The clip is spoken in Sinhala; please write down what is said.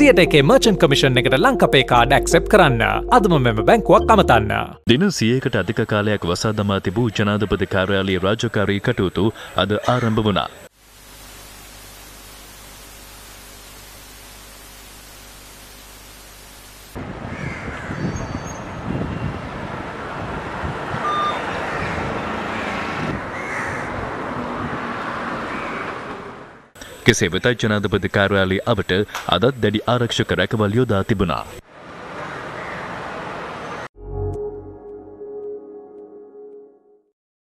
සියට එකේ මර්චන් කමිෂන් එකට ලංකපේ කාඩ ඇක්සෙප් කරන්න අදම මෙම බැංකුවක් අමතන්න. දින සියකට අධික කාලයක් වසා දමා තිබූ ජනාධපති කාර්යාලයේ රාජකාරී කටයුතු අද ආරම්භ වුණා. කෙසේ වෙතයි ජනාධපති කාර්යාලයේ අවට අදත් දැඩි ආරක්ෂක රැකවල් යොදා තිබුණා.